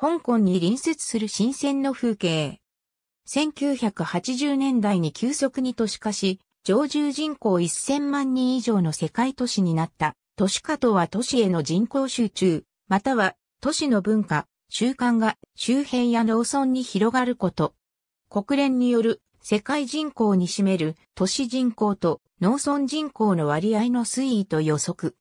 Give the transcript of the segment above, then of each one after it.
香港に隣接する新鮮の風景。1980年代に急速に都市化し、常住人口1000万人以上の世界都市になった。都市化とは都市への人口集中、または都市の文化、習慣が周辺や農村に広がること。国連による世界人口に占める都市人口と農村人口の割合の推移と予測。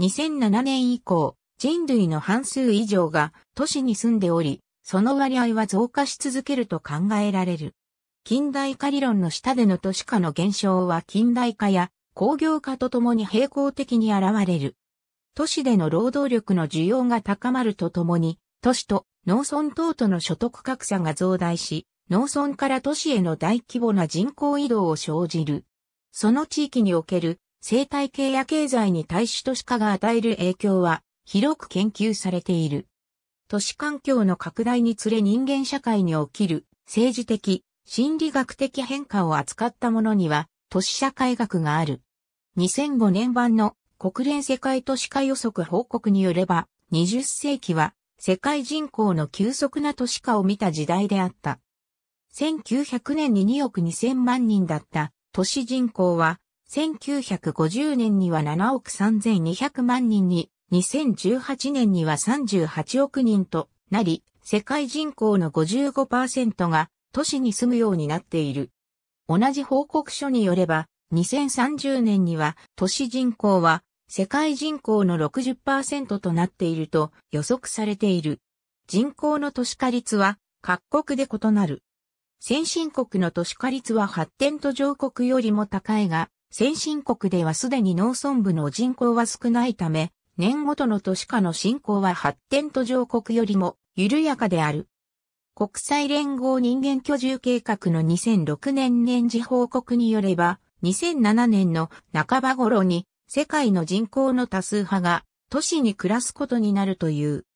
2007年以降、人類の半数以上が都市に住んでおり、その割合は増加し続けると考えられる。近代化理論の下での都市化の減少は近代化や工業化とともに並行的に現れる。都市での労働力の需要が高まるとともに、都市と農村等との所得格差が増大し、農村から都市への大規模な人口移動を生じる。その地域における生態系や経済に対し都市化が与える影響は広く研究されている。都市環境の拡大につれ人間社会に起きる政治的、心理学的変化を扱ったものには都市社会学がある。2005年版の国連世界都市化予測報告によれば20世紀は世界人口の急速な都市化を見た時代であった。1900年に2億2000万人だった都市人口は1950年には7億3200万人に2018年には38億人となり、世界人口の55%が都市に住むようになっている。同じ報告書によれば、2030年には都市人口は世界人口の60%となっていると予測されている。人口の都市化率は各国で異なる。先進国の都市化率は発展途上国よりも高いが、先進国ではすでに農村部の人口は少ないため、年ごとの都市化の進行は発展途上国よりも緩やかである。国際連合人間居住計画の2006年年次報告によれば、2007年の半ば頃に世界の人口の多数派が都市に暮らすことになるという。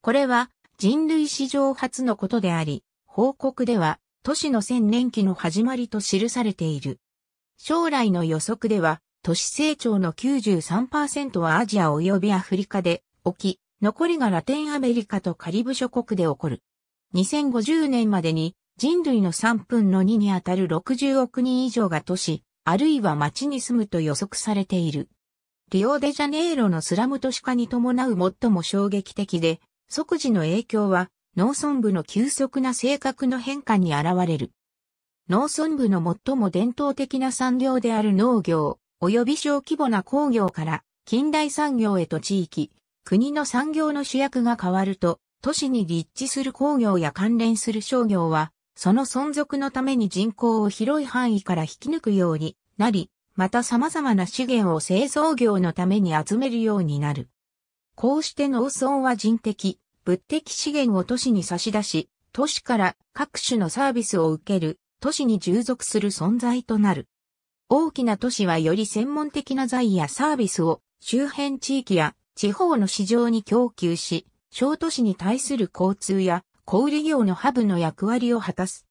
これは人類史上初のことであり、報告では都市の千年期の始まりと記されている。将来の予測では都市成長の93%はアジア及びアフリカで起き、残りがラテンアメリカとカリブ諸国で起こる。2050年までに人類の3分の2にあたる60億人以上が都市、あるいは町に住むと予測されている。リオデジャネイロのスラム都市化に伴う最も衝撃的で、即時の影響は農村部の急速な性格の変化に現れる。農村部の最も伝統的な産業である農業、及び小規模な工業から近代産業へと地域、国の産業の主役が変わると、都市に立地する工業や関連する商業は、その存続のために人口を広い範囲から引き抜くようになり、また様々な資源を製造業のために集めるようになる。こうして農村は人的、物的資源を都市に差し出し、都市から各種のサービスを受ける、都市に従属する存在となる。大きな都市はより専門的な財やサービスを周辺地域や地方の市場に供給し、小都市に対する交通や小売業のハブの役割を果たす。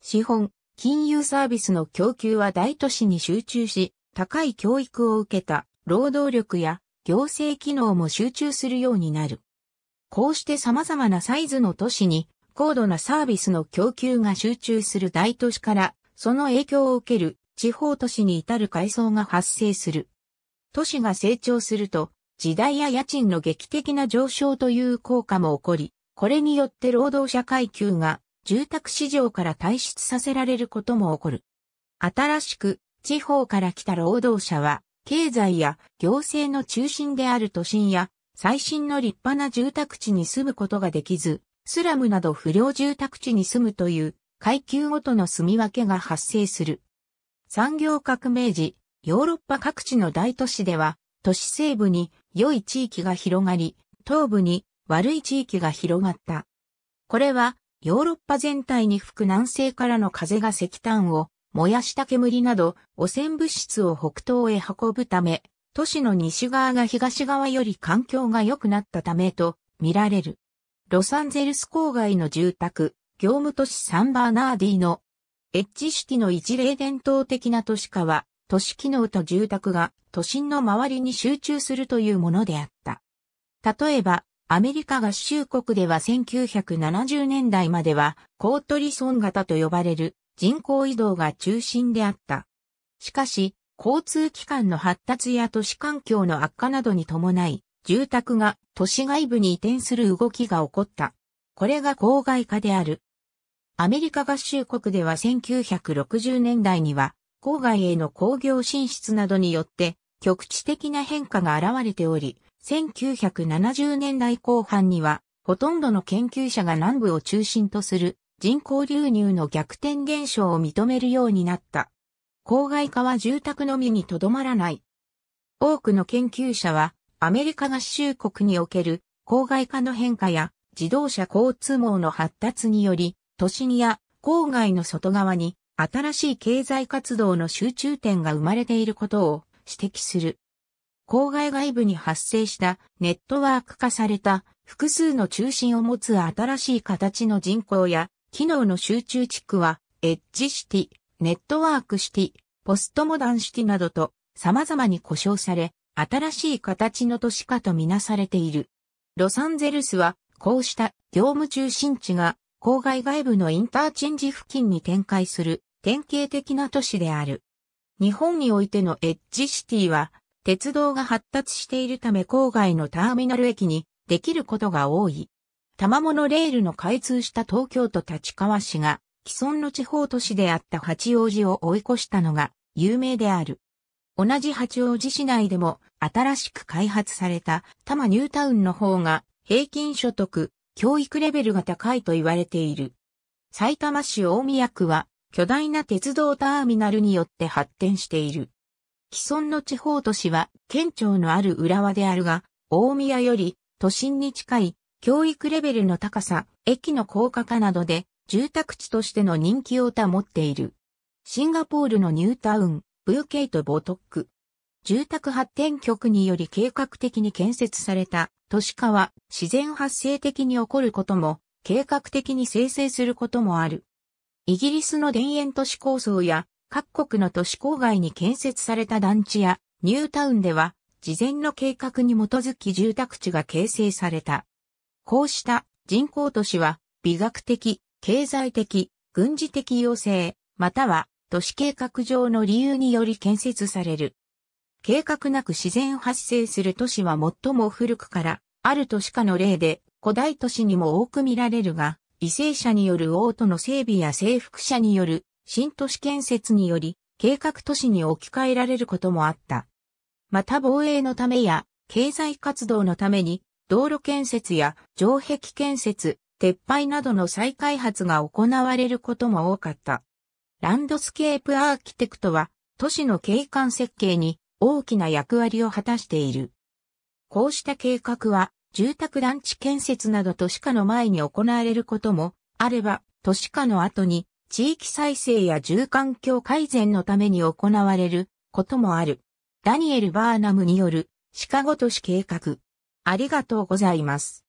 資本、金融サービスの供給は大都市に集中し、高い教育を受けた労働力や行政機能も集中するようになる。こうして様々なサイズの都市に高度なサービスの供給が集中する大都市からその影響を受ける地方都市に至る階層が発生する。都市が成長すると、時代や家賃の劇的な上昇という効果も起こり、これによって労働者階級が住宅市場から退出させられることも起こる。新しく地方から来た労働者は、経済や行政の中心である都心や最新の立派な住宅地に住むことができず、スラムなど不良住宅地に住むという階級ごとの住み分けが発生する。産業革命時、ヨーロッパ各地の大都市では、都市西部に良い地域が広がり、東部に悪い地域が広がった。これは、ヨーロッパ全体に吹く南西からの風が石炭を燃やした煙など汚染物質を北東へ運ぶため、都市の西側が東側より環境が良くなったためと見られる。ロサンゼルス郊外の住宅、業務都市サンバーナーディのエッジ式の一例伝統的な都市化は、都市機能と住宅が都心の周りに集中するというものであった。例えば、アメリカ合衆国では1970年代までは、コートリソン型と呼ばれる人口移動が中心であった。しかし、交通機関の発達や都市環境の悪化などに伴い、住宅が都市外部に移転する動きが起こった。これが郊外化である。アメリカ合衆国では1960年代には、郊外への工業進出などによって、局地的な変化が現れており、1970年代後半には、ほとんどの研究者が南部を中心とする人口流入の逆転現象を認めるようになった。郊外化は住宅のみにとどまらない。多くの研究者は、アメリカ合衆国における郊外化の変化や自動車交通網の発達により、都心や郊外の外側に新しい経済活動の集中点が生まれていることを指摘する。郊外外部に発生したネットワーク化された複数の中心を持つ新しい形の人口や機能の集中地区はエッジシティ、ネットワークシティ、ポストモダンシティなどと様々に呼称され、新しい形の都市化とみなされている。ロサンゼルスはこうした業務中心地が郊外外部のインターチェンジ付近に展開する典型的な都市である。日本においてのエッジシティは、鉄道が発達しているため郊外のターミナル駅にできることが多い。玉物レールの開通した東京都立川市が既存の地方都市であった八王子を追い越したのが有名である。同じ八王子市内でも新しく開発された多摩ニュータウンの方が平均所得教育レベルが高いと言われている。埼玉市大宮区は巨大な鉄道ターミナルによって発展している。既存の地方都市は県庁のある浦和であるが、大宮より都心に近い教育レベルの高さ、駅の高架化などで住宅地としての人気を保っている。シンガポールのニュータウン、ブーケイト・ボトック、住宅発展局により計画的に建設された都市化は自然発生的に起こることも計画的に生成することもある。イギリスの田園都市構想や各国の都市郊外に建設された団地やニュータウンでは事前の計画に基づき住宅地が形成された。こうした人工都市は美学的、経済的、軍事的要請、または都市計画上の理由により建設される。計画なく自然発生する都市は最も古くから、ある都市化の例で、古代都市にも多く見られるが、為政者による王都の整備や征服者による新都市建設により、計画都市に置き換えられることもあった。また防衛のためや、経済活動のために、道路建設や城壁建設、撤廃などの再開発が行われることも多かった。ランドスケープアーキテクトは、都市の景観設計に大きな役割を果たしている。こうした計画は、住宅団地建設など都市化の前に行われることも、あれば、都市化の後に、地域再生や住環境改善のために行われることもある。ダニエル・バーナムによるシカゴ都市計画。ありがとうございます。